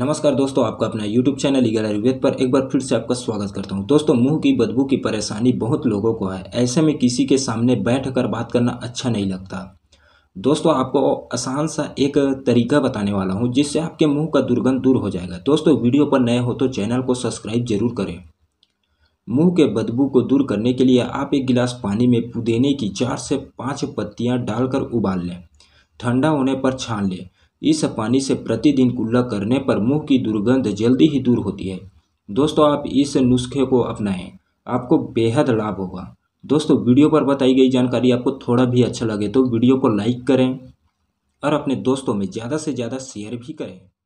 नमस्कार दोस्तों आपका अपना YouTube चैनल ईगल आयुर्वेद पर एक बार फिर से आपका स्वागत करता हूं दोस्तों मुंह की बदबू की परेशानी बहुत लोगों को है ऐसे में किसी के सामने बैठकर बात करना अच्छा नहीं लगता दोस्तों आपको आसान सा एक तरीका बताने वाला हूं जिससे आपके मुंह का दुर्गंध दूर हो जाएगा दोस्तों वीडियो पर नए हो तो चैनल को सब्सक्राइब जरूर करें मुँह के बदबू को दूर करने के लिए आप एक गिलास पानी में पुदेने की चार से पाँच पत्तियाँ डालकर उबाल लें ठंडा होने पर छान लें इस पानी से प्रतिदिन कुल्ला करने पर मुंह की दुर्गंध जल्दी ही दूर होती है दोस्तों आप इस नुस्खे को अपनाएं आपको बेहद लाभ होगा दोस्तों वीडियो पर बताई गई जानकारी आपको थोड़ा भी अच्छा लगे तो वीडियो को लाइक करें और अपने दोस्तों में ज़्यादा से ज़्यादा शेयर भी करें